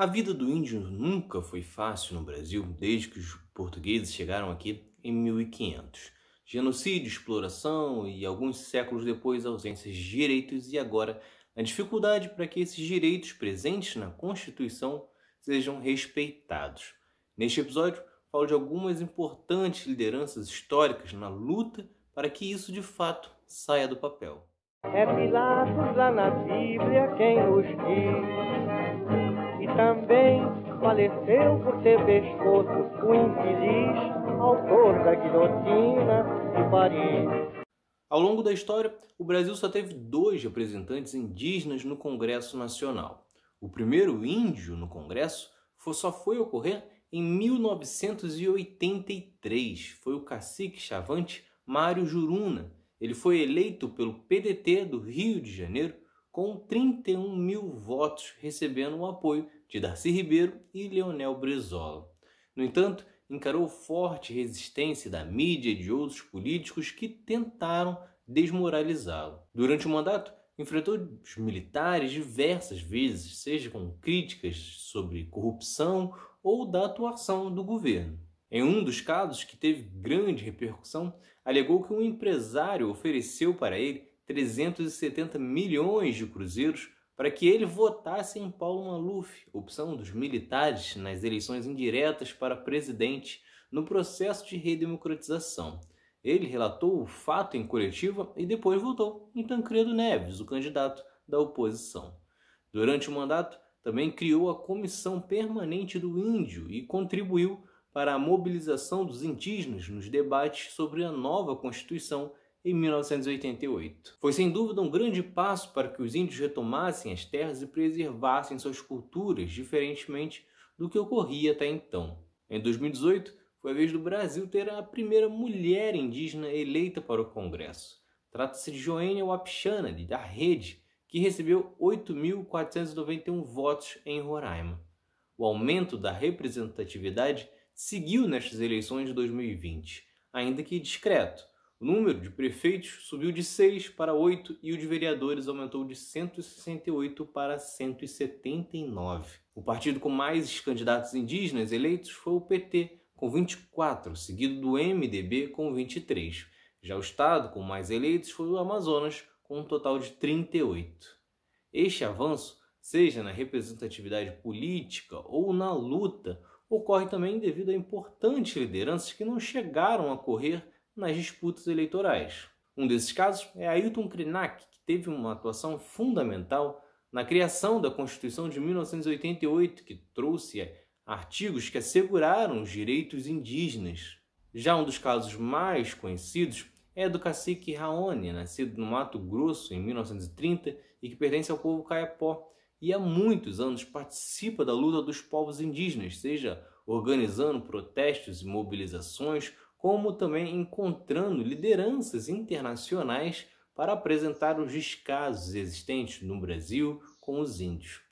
A vida do índio nunca foi fácil no Brasil desde que os portugueses chegaram aqui em 1500. Genocídio, exploração e alguns séculos depois ausências de direitos e agora a dificuldade para que esses direitos presentes na Constituição sejam respeitados. Neste episódio, falo de algumas importantes lideranças históricas na luta para que isso de fato saia do papel. É Pilatos lá na Bíblia quem nos diz faleceu por ter pescoço o infeliz autor da guilhotina de Paris. Ao longo da história, o Brasil só teve dois representantes indígenas no Congresso Nacional. O primeiro índio no Congresso só foi ocorrer em 1983. Foi o cacique chavante Mário Juruna. Ele foi eleito pelo PDT do Rio de Janeiro com 31 mil votos, recebendo o apoio de Darcy Ribeiro e Leonel Brizola. No entanto, encarou forte resistência da mídia e de outros políticos que tentaram desmoralizá-lo. Durante o mandato, enfrentou os militares diversas vezes, seja com críticas sobre corrupção ou da atuação do governo. Em um dos casos que teve grande repercussão, alegou que um empresário ofereceu para ele 370 milhões de cruzeiros para que ele votasse em Paulo Maluf, opção dos militares nas eleições indiretas para presidente no processo de redemocratização. Ele relatou o fato em coletiva e depois votou em Tancredo Neves, o candidato da oposição. Durante o mandato, também criou a Comissão Permanente do Índio e contribuiu para a mobilização dos indígenas nos debates sobre a nova Constituição em 1988. Foi sem dúvida um grande passo para que os índios retomassem as terras e preservassem suas culturas, diferentemente do que ocorria até então. Em 2018, foi a vez do Brasil ter a primeira mulher indígena eleita para o Congresso. Trata-se de Joênia Wapchanali, da Rede, que recebeu 8.491 votos em Roraima. O aumento da representatividade seguiu nestas eleições de 2020, ainda que discreto, o número de prefeitos subiu de 6 para 8 e o de vereadores aumentou de 168 para 179. O partido com mais candidatos indígenas eleitos foi o PT, com 24, seguido do MDB, com 23. Já o estado com mais eleitos foi o Amazonas, com um total de 38. Este avanço, seja na representatividade política ou na luta, ocorre também devido a importantes lideranças que não chegaram a correr nas disputas eleitorais. Um desses casos é Ailton Krenak, que teve uma atuação fundamental na criação da Constituição de 1988, que trouxe artigos que asseguraram os direitos indígenas. Já um dos casos mais conhecidos é do cacique Raoni, nascido no Mato Grosso em 1930 e que pertence ao povo Caiapó, e há muitos anos participa da luta dos povos indígenas, seja organizando protestos e mobilizações como também encontrando lideranças internacionais para apresentar os descasos existentes no Brasil com os índios.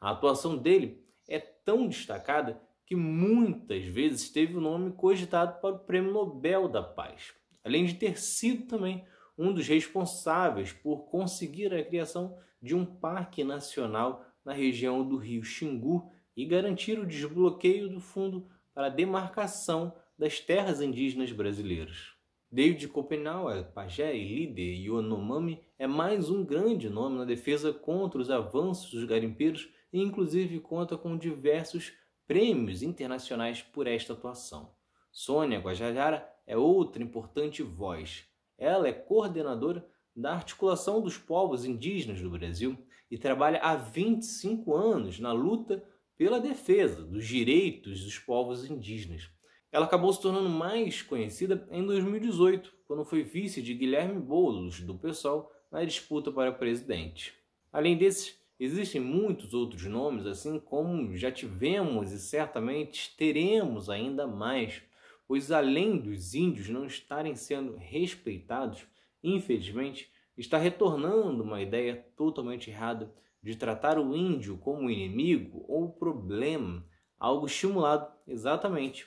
A atuação dele é tão destacada que muitas vezes teve o nome cogitado para o Prêmio Nobel da Paz, além de ter sido também um dos responsáveis por conseguir a criação de um parque nacional na região do Rio Xingu e garantir o desbloqueio do fundo para a demarcação das terras indígenas brasileiras. David Copenhauer, é pajé e líder Yonomami, é mais um grande nome na defesa contra os avanços dos garimpeiros e inclusive conta com diversos prêmios internacionais por esta atuação. Sônia Guajajara é outra importante voz. Ela é coordenadora da Articulação dos Povos Indígenas do Brasil e trabalha há 25 anos na luta pela defesa dos direitos dos povos indígenas. Ela acabou se tornando mais conhecida em 2018, quando foi vice de Guilherme Boulos, do PSOL, na disputa para presidente. Além desses, existem muitos outros nomes, assim como já tivemos e certamente teremos ainda mais, pois além dos índios não estarem sendo respeitados, infelizmente, está retornando uma ideia totalmente errada de tratar o índio como inimigo ou problema, algo estimulado exatamente